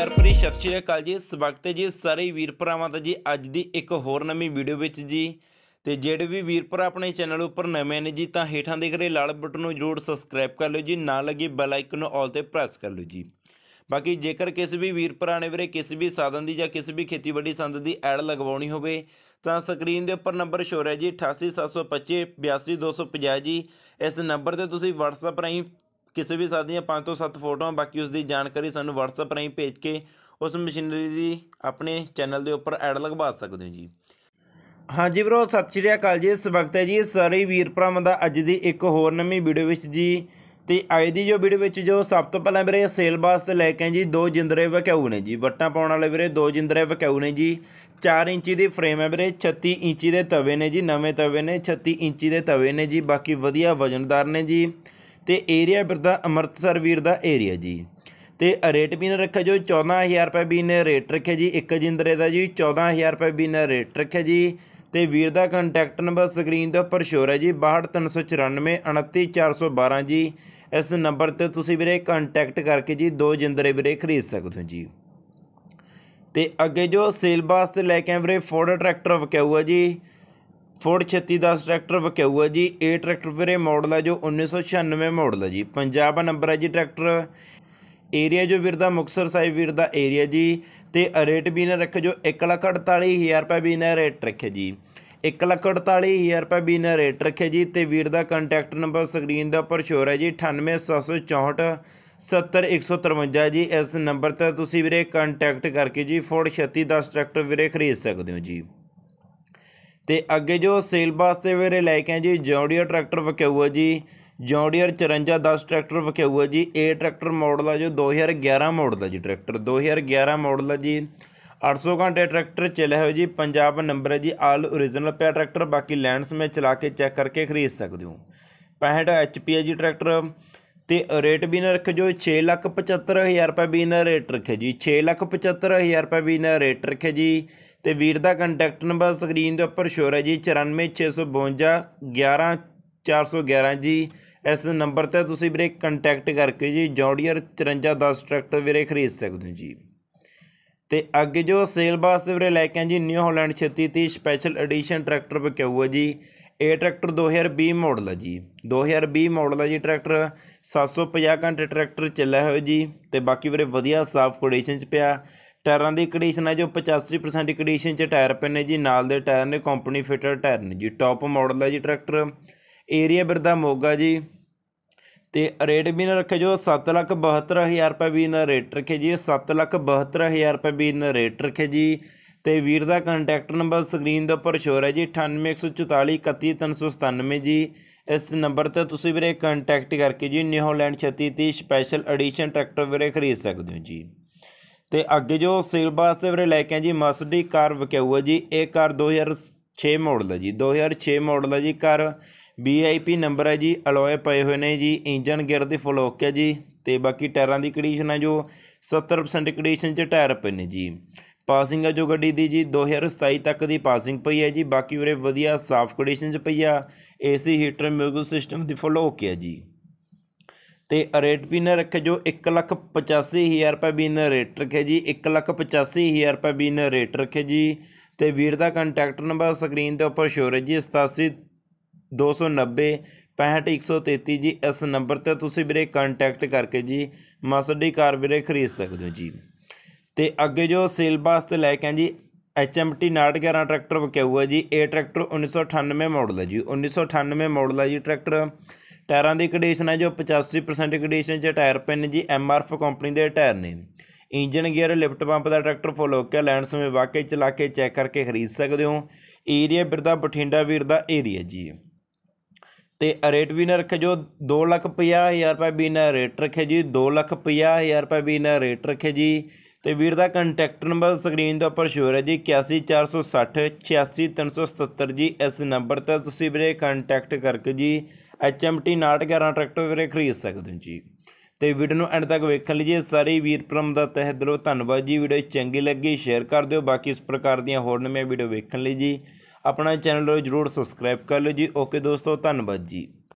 ਪਿਆਰ ਭਰੀ ਸਤਿ ਸ਼੍ਰੀ ਅਕਾਲ ਜੀ ਸਵਾਗਤ ਹੈ ਜੀ ਸਾਰੇ ਵੀਰ ਭਰਾਵਾਂ ਦਾ ਜੀ ਅੱਜ ਦੀ ਇੱਕ ਹੋਰ ਨਵੀਂ ਵੀਡੀਓ ਵਿੱਚ ਜੀ ਤੇ ਜਿਹੜੇ ਵੀ ਵੀਰ ਭਰਾ ਆਪਣੇ ਚੈਨਲ ਉੱਪਰ ਨਵੇਂ ਨੇ ਜੀ ਤਾਂ ਹੇਠਾਂ ਦੇਖ ਰਹੇ ਲਾਲ ਬਟਨ ਨੂੰ ਜਰੂਰ ਸਬਸਕ੍ਰਾਈਬ ਕਰ ਲਿਓ ਜੀ ਨਾਲ ਲੱਗੇ ਬੈਲ ਆਈਕਨ ਨੂੰ ਆਲ ਤੇ ਪ੍ਰੈਸ ਕਰ ਲਿਓ ਜੀ ਬਾਕੀ ਜੇਕਰ ਕਿਸੇ ਵੀ ਵੀਰ ਭਰਾ ਨੇ ਵੀਰੇ ਕਿਸੇ ਵੀ ਸਾਧਨ ਦੀ ਜਾਂ ਕਿਸੇ ਵੀ ਖੇਤੀਬਾੜੀ ਸੰਦ ਦੀ ਐਡ ਲਗਵਾਉਣੀ ਹੋਵੇ ਤਾਂ ਸਕਰੀਨ ਦੇ ਉੱਪਰ ਨੰਬਰ ਸ਼ੋਰ ਹੈ ਜੀ 88725 82250 ਜੀ ਇਸ ਨੰਬਰ ਤੇ ਤੁਸੀਂ WhatsApp ਰਾਹੀਂ ਕਿਸੇ ਵੀ ਸਾਥੀ 5 ਤੋਂ 7 ਫੋਟੋਆਂ ਬਾਕੀ ਉਸ ਦੀ ਜਾਣਕਾਰੀ ਸਾਨੂੰ WhatsApp ਰਾਹੀਂ ਭੇਜ ਕੇ ਉਸ ਮਸ਼ੀਨਰੀ ਦੀ ਆਪਣੇ ਚੈਨਲ ਦੇ ਉੱਪਰ ਐਡ ਲਗਵਾ ਸਕਦੇ ਹੋ ਜੀ ਹਾਂਜੀ ਵੀਰੋ ਸਤਿ ਸ਼੍ਰੀ ਅਕਾਲ ਜੀ ਸਵਾਗਤ ਹੈ ਜੀ ਸਾਰੇ ਵੀਰ ਭਰਾਵਾਂ ਦਾ ਅੱਜ ਦੀ ਇੱਕ ਹੋਰ ਨਵੀਂ ਵੀਡੀਓ ਵਿੱਚ ਜੀ ਤੇ ਅੱਜ ਦੀ ਜੋ ਵੀਡੀਓ ਵਿੱਚ ਜੋ ਸਭ ਤੋਂ ਪਹਿਲਾਂ ਵੀਰੇ ਸੇਲ ਬਾਸ ਤੇ ਲੈ ਕੇ ਜੀ ਦੋ ਜਿੰਦਰੇ ਵਕਾਉ ਨੇ ਜੀ ਵੱਟਾਂ ਪਾਉਣ ਵਾਲੇ ਵੀਰੇ ਦੋ ਜਿੰਦਰੇ ਵਕਾਉ ਨੇ ਜੀ 4 ਇੰਚੀ ਦੀ ਫਰੇਮ ਹੈ ਵੀਰੇ 36 ਇੰਚੀ ਦੇ ਤਵੇ ਨੇ ਜੀ ਨਵੇਂ ਤਵੇ ਨੇ 36 ਇੰਚੀ ਦੇ ਤਵੇ ਨੇ ਜੀ ਬਾਕੀ ਵਧੀਆ ਵਜਨਦਾਰ ਨੇ ਜੀ ਤੇ ਏਰੀਆ ਵੀਰ ਦਾ ਅੰਮ੍ਰਿਤਸਰ ਵੀਰ ਦਾ ਏਰੀਆ ਜੀ ਤੇ ਰੇਟ ਵੀ ਨੇ ਰੱਖਿਆ ਜੋ 14000 ਰੁਪਏ ਵੀ ਨੇ ਰੇਟ ਰੱਖਿਆ ਜੀ ਇੱਕ ਜਿੰਦਰੇ ਦਾ ਜੀ 14000 ਰੁਪਏ ਵੀ ਨੇ ਰੇਟ ਰੱਖਿਆ ਜੀ ਤੇ ਵੀਰ ਦਾ ਕੰਟੈਕਟ ਨੰਬਰ ਸਕਰੀਨ ਦੇ ਉੱਪਰ ਸ਼ੋਰ ਹੈ ਜੀ 6239499412 ਜੀ ਇਸ ਨੰਬਰ ਤੇ ਤੁਸੀਂ ਵੀਰੇ ਕੰਟੈਕਟ ਕਰਕੇ ਜੀ ਦੋ ਜਿੰਦਰੇ ਵੀਰੇ ਖਰੀਦ ਸਕਦੇ ਹੋ ਜੀ ਤੇ ਅੱਗੇ ਜੋ ਸੇਲ ਵਾਸਤੇ ਲੈ ਕੇ ਵੀਰੇ ਫੋਰਡ ਟਰੈਕਟਰ ਵਕਿਆ ਹੋਇਆ ਜੀ ਫੋਰਡ 3610 ਟਰੈਕਟਰ ਵਕਿਆ ਹੈ ਜੀ ਇਹ ਟਰੈਕਟਰ ਵੀਰੇ ਮਾਡਲ ਹੈ ਜੋ 1996 ਮਾਡਲ ਹੈ ਜੀ ਪੰਜਾਬ ਨੰਬਰ ਹੈ ਜੀ ਟਰੈਕਟਰ ਏਰੀਆ ਜੋ ਵੀਰ ਦਾ ਮੁਕਸਰ ਸਾਹਿਬ ਵੀਰ ਦਾ ਏਰੀਆ ਜੀ ਤੇ ਰੇਟ ਵੀ ਨੇ ਰੱਖ ਜੋ 148000 ਰੁਪਏ ਵੀ ਨੇ ਰੇਟ ਰੱਖੇ ਜੀ 148000 ਰੁਪਏ ਵੀ ਨੇ ਰੇਟ ਰੱਖੇ ਜੀ ਤੇ ਵੀਰ ਦਾ ਕੰਟੈਕਟ ਨੰਬਰ ਸਕਰੀਨ ਦੇ ਉੱਪਰ ਸ਼ੋਰ ਹੈ ਜੀ 98764 70153 ਜੀ ਇਸ ਨੰਬਰ ਤੇ ਤੁਸੀਂ ਵੀਰੇ ਕੰਟੈਕਟ ਕਰਕੇ ਜੀ ਫੋਰਡ 3610 ਟਰੈਕਟਰ ਵੀਰੇ ਖਰੀਦ ਸਕਦੇ ਹੋ ਜੀ ਤੇ ਅੱਗੇ ਜੋ ਸੇਲ ਵਾਸਤੇ ਵੀਰੇ ਲੈ ਕੇ ਆ ਜੀ ਜੌਂਡੀਅਰ ਟਰੈਕਟਰ ਵਕਿਊਆ ਜੀ ਜੌਂਡੀਅਰ 5410 ਟਰੈਕਟਰ ਵਕਿਊਆ ਜੀ ਇਹ ਟਰੈਕਟਰ ਮਾਡਲ ਆ ਜੋ 2011 ਮਾਡਲ ਆ ਜੀ ਟਰੈਕਟਰ 2011 ਮਾਡਲ ਆ ਜੀ 800 ਘੰਟੇ ਟਰੈਕਟਰ ਚੱਲਿਆ ਹੋਇਆ ਜੀ ਪੰਜਾਬ ਨੰਬਰ ਹੈ ਜੀ ਆਲ ओरिजिनल ਪਿਆ ਟਰੈਕਟਰ ਬਾਕੀ ਲੈਂਡਸ ਵਿੱਚ ਚਲਾ ਕੇ ਚੈੱਕ ਕਰਕੇ ਖਰੀਦ ਸਕਦੇ ਹੋ 65 ਐਚਪੀ ਹੈ ਜੀ ਟਰੈਕਟਰ ਤੇ ਰੇਟ ਵੀ ਨਾ ਰੱਖਿਓ ਜੋ 675000 ਰੁਪਏ ਵੀ ਨਾ ਰੇਟ ਰੱਖਿਓ ਜੀ 675000 ਰੁਪਏ ਵੀ ਨਾ ਰੇਟ ਰੱਖਿਓ ਜੀ ਤੇ ਵੀਰ ਦਾ ਕੰਟੈਕਟ ਨੰਬਰ ਸਕਰੀਨ ਦੇ ਉੱਪਰ ਸ਼ੋਰ ਹੈ ਜੀ 94652 11411 ਜੀ ਇਸ ਨੰਬਰ ਤੇ ਤੁਸੀਂ ਵੀਰੇ ਕੰਟੈਕਟ ਕਰਕੇ ਜੀ ਜੌਂਡੀਅਰ 5410 ਟਰੈਕਟਰ ਵੀਰੇ ਖਰੀਦ ਸਕਦੇ ਹੋ ਜੀ ਤੇ ਅੱਗੇ ਜੋ ਸੇਲ ਬਾਸ ਦੇ ਵੀਰੇ ਲੈ ਕੇ ਆਂ ਜੀ New Holland 3630 special edition tractor ਬਕਿਊ ਜੀ ਇਹ ਟਰੈਕਟਰ 2020 ਮਾਡਲ ਹੈ ਜੀ 2020 ਮਾਡਲ ਹੈ ਜੀ ਟਰੈਕਟਰ 750 ਘੰਟੇ ਟਰੈਕਟਰ ਚੱਲਿਆ ਹੋਇਆ ਜੀ ਤੇ ਬਾਕੀ ਵੀਰੇ ਵਧੀਆ ਸਾਫ ਕੰਡੀਸ਼ਨ 'ਚ ਪਿਆ ਟਾਇਰਾਂ ਦੀ ਕੰਡੀਸ਼ਨ ਹੈ ਜੋ 85% ਕੰਡੀਸ਼ਨ 'ਚ ਟਾਇਰ ਪੈ ਨੇ ਜੀ ਨਾਲ ਦੇ ਟਾਇਰ ਨੇ ਕੰਪਨੀ ਫਿਟਡ ਟਾਇਰ ਨੇ ਜੀ ਟੌਪ ਮਾਡਲ ਹੈ ਜੀ ਟਰੈਕਟਰ ਏਰੀਆ ਬਿਰਦਾ ਮੋਗਾ ਜੀ ਤੇ ਰੇਟ ਵੀ ਨਾ ਰੱਖੇ ਜੋ 772000 ਰੁਪਏ ਵੀ ਨਾ ਰੇਟ ਰੱਖੇ ਜੀ 772000 ਰੁਪਏ ਵੀ ਨਾ ਰੇਟ ਰੱਖੇ ਜੀ ਤੇ ਵੀਰ ਦਾ ਕੰਟੈਕਟ ਨੰਬਰ ਸਕਰੀਨ ਦੇ ਉੱਪਰ ਸ਼ੋਰ ਹੈ ਜੀ 9814431397 ਜੀ ਇਸ ਨੰਬਰ ਤੇ ਤੁਸੀਂ ਵੀਰੇ ਕੰਟੈਕਟ ਕਰਕੇ ਜੀ New Holland 3630 special edition tractor ਵੀਰੇ ਖਰੀਦ ਸਕਦੇ ਹੋ ਜੀ ਤੇ ਅੱਗੇ ਜੋ ਸੇਲ ਵਾਸਤੇ ਵੀਰੇ ਲੈ ਕੇ ਆ ਜੀ ਮਸਡੀ ਕਾਰ ਵਕਿਊ ਹੈ ਜੀ ਇਹ ਕਾਰ 2006 ਮਾਡਲ ਹੈ ਜੀ 2006 ਮਾਡਲ ਹੈ ਜੀ ਕਾਰ ਵੀਆਈਪੀ ਨੰਬਰ ਹੈ ਜੀ ਅਲੋਏ ਪਏ ਹੋਏ ਨੇ ਜੀ ਇੰਜਨ ਗੇਅਰ ਦੀ ਫੁੱਲ ਓਕੇ ਹੈ ਜੀ ਤੇ ਬਾਕੀ ਟਾਇਰਾਂ ਦੀ ਕੰਡੀਸ਼ਨ ਹੈ ਜੋ 70% ਕੰਡੀਸ਼ਨ 'ਚ ਟਾਇਰ ਪਏ ਨੇ ਜੀ ਪਾਸਿੰਗ ਹੈ ਜੋ ਗੱਡੀ ਦੀ ਜੀ 2027 ਤੱਕ ਦੀ ਪਾਸਿੰਗ ਪਈ ਹੈ ਜੀ ਬਾਕੀ ਵੀਰੇ ਵਧੀਆ ਸਾਫ ਕੰਡੀਸ਼ਨ 'ਚ ਪਈ ਆ ਏਸੀ ਹੀਟਰ ਮਿਊਜ਼ਿਕ ਸਿਸਟਮ ਦੀ ਫੁੱਲ ਓਕੇ ਹੈ ਜੀ ਤੇ ਰੇਟ ਵੀ ਇਹਨਾਂ ਜੋ 185000 ਰੁਪਏ ਵੀ ਰੇਟ ਰੱਖੇ ਜੀ 185000 ਰੁਪਏ ਵੀ ਰੇਟ ਰੱਖੇ ਜੀ ਤੇ ਵੀਰ ਦਾ ਕੰਟੈਕਟ ਨੰਬਰ ਸਕਰੀਨ ਦੇ ਉੱਪਰ ਸ਼ੋਅ ਰਹੀ ਜੀ 87 290 65133 ਜੀ ਇਸ ਨੰਬਰ ਤੇ ਤੁਸੀਂ ਵੀਰੇ ਕੰਟੈਕਟ ਕਰਕੇ ਜੀ ਮਸਡੀ ਕਾਰ ਵੀਰੇ ਖਰੀਦ ਸਕਦੇ ਹੋ ਜੀ ਤੇ ਅੱਗੇ ਜੋ ਸੇਲ ਤੇ ਲੈ ਕੇ ਆਂ ਜੀ HMT 911 ਟਰੈਕਟਰ ਵਕਿਆ ਹੋਇਆ ਜੀ ਇਹ ਟਰੈਕਟਰ 1998 ਮਾਡਲ ਹੈ ਜੀ 1998 ਮਾਡਲ ਹੈ ਜੀ ਟਰੈਕਟਰ ਟਾਇਰਾਂ ਦੀ ਕੰਡੀਸ਼ਨ ਹੈ ਜੋ 85% ਕੰਡੀਸ਼ਨ 'ਚ ਟਾਇਰ ਪਿੰਨ ਜੀ ਐਮਆਰਐਫ ਕੰਪਨੀ ਦੇ ਟਾਇਰ ਨੇ ਇੰਜਨ ਗੇਅਰ ਲਿਫਟ ਪੰਪ ਦਾ ਟਰੈਕਟਰ ਫੁੱਲ ਹੋ ਕੇ ਲੈਣ ਸਮੇਂ ਵਾਕਈ ਚਲਾ ਕੇ ਚੈੱਕ ਕਰਕੇ ਖਰੀਦ ਸਕਦੇ ਹੋ ਏਰੀਆ ਬਿਰਦਾ ਬਠਿੰਡਾ ਵੀਰ ਦਾ ਏਰੀਆ ਜੀ ਤੇ ਰੇਟ ਵੀ ਨਾ ਰੱਖੇ ਜੋ 2 ਲੱਖ ਰੁਪਏ ਵੀ ਨਾ ਰੇਟ ਰੱਖੇ ਜੀ 2 ਲੱਖ ਰੁਪਏ ਵੀ ਨਾ ਰੇਟ ਰੱਖੇ ਜੀ ਤੇ ਵੀਰ ਦਾ ਕੰਟੈਕਟ ਨੰਬਰ ਸਕਰੀਨ ਦੇ ਉੱਪਰ ਸ਼ੋਅ ਹੈ ਜੀ 8146 ਜੀ ਇਸ ਨੰਬਰ ਤੇ ਤੁਸੀਂ ਵੀਰੇ ਕੰਟੈਕਟ ਕਰਕੇ ਜੀ HMT 911 ਟਰੈਕਟਰ ਵੀਰੇ ਖਰੀਦ ਸਕਦੇ ਹੋ ਜੀ ਤੇ ਵੀਡੀਓ ਨੂੰ ਐਂਡ ਤੱਕ ਵੇਖਣ ਲਈ ਜੀ ਸਾਰੇ ਵੀਰ ਪਰਮ ਦਾ ਤਹਿ ਦਿਲੋਂ ਧੰਨਵਾਦ ਜੀ ਵੀਡੀਓ ਚੰਗੀ ਲੱਗੀ ਸ਼ੇਅਰ ਕਰ ਦਿਓ ਬਾਕੀ ਇਸ ਪ੍ਰਕਾਰ ਦੀਆਂ ਹੋਰ ਨਵੀਆਂ ਵੀਡੀਓ ਵੇਖਣ ਲਈ ਜੀ ਆਪਣਾ ਚੈਨਲ ਜਰੂਰ ਸਬਸਕ੍ਰਾਈਬ ਕਰ ਲਓ ਜੀ ਓਕੇ ਦੋਸਤੋ ਧੰਨਵਾਦ ਜੀ